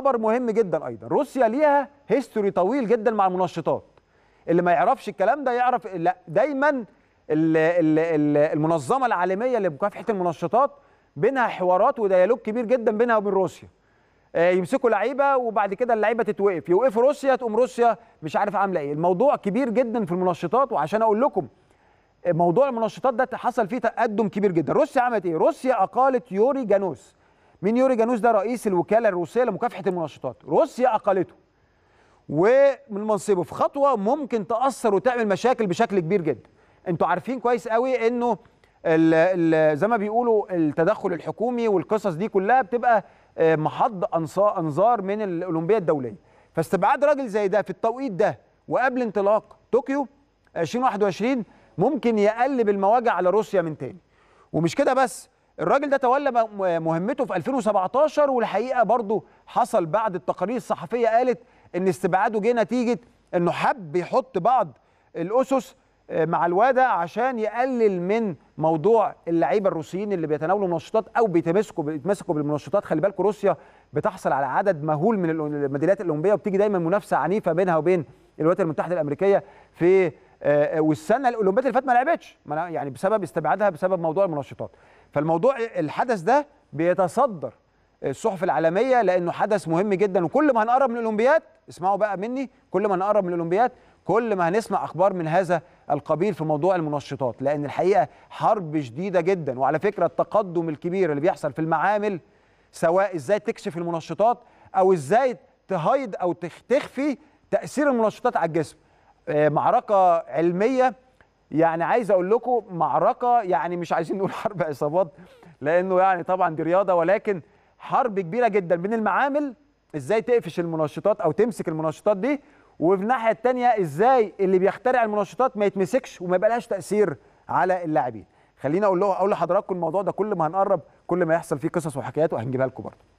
خبر مهم جدا ايضا روسيا ليها هيستوري طويل جدا مع المنشطات اللي ما يعرفش الكلام ده يعرف لا دايما المنظمه العالميه لمكافحه المنشطات بينها حوارات وديالوج كبير جدا بينها وبين روسيا آه، يمسكوا لعيبه وبعد كده اللعيبه تتوقف يوقفوا روسيا تقوم روسيا مش عارف عامله ايه الموضوع كبير جدا في المنشطات وعشان اقول لكم آه، موضوع المنشطات ده حصل فيه تقدم كبير جدا روسيا عملت ايه روسيا اقالت يوري جانوس مين يوري جانوس ده رئيس الوكاله الروسيه لمكافحه المنشطات روسيا اقلته ومن منصبه في خطوه ممكن تاثر وتعمل مشاكل بشكل كبير جدا انتوا عارفين كويس قوي انه الـ الـ زي ما بيقولوا التدخل الحكومي والقصص دي كلها بتبقى آه، محض انظار من الاولمبيه الدوليه فاستبعاد راجل زي ده في التوقيت ده وقبل انطلاق طوكيو 2021 آه، ممكن يقلب المواجع على روسيا من تاني ومش كده بس الراجل ده تولى مهمته في 2017 والحقيقه برضه حصل بعد التقارير الصحفيه قالت ان استبعاده جه نتيجه انه حب يحط بعض الاسس آه، مع الوادة عشان يقلل من موضوع اللعيبه الروسيين اللي بيتناولوا منشطات او بيتمسكوا بيتمسكوا بالمنشطات خلي بالكم روسيا بتحصل على عدد مهول من الميداليات الاولمبيه وبتيجي دايما منافسه عنيفه بينها وبين الولايات المتحده الامريكيه في آه، والسنه الاولمبيات اللي فاتت ما لعبتش يعني بسبب استبعادها بسبب موضوع المنشطات فالموضوع الحدث ده بيتصدر الصحف العالميه لانه حدث مهم جدا وكل ما هنقرب من الاولمبياد اسمعوا بقى مني كل ما هنقرب من الاولمبياد كل ما هنسمع اخبار من هذا القبيل في موضوع المنشطات لان الحقيقه حرب شديده جدا وعلى فكره التقدم الكبير اللي بيحصل في المعامل سواء ازاي تكشف المنشطات او ازاي تهيد او تخفي تاثير المنشطات على الجسم آه، معركه علميه يعني عايز اقول لكم معركه يعني مش عايزين نقول حرب عصابات لانه يعني طبعا دي رياضه ولكن حرب كبيره جدا بين المعامل ازاي تقفش المنشطات او تمسك المنشطات دي وفي الناحيه الثانيه ازاي اللي بيخترع المنشطات ما يتمسكش وما يبقاش تاثير على اللاعبين خليني اقول له اقول لحضراتكم الموضوع ده كل ما هنقرب كل ما يحصل فيه قصص وحكايات وهنجيبها لكم برضه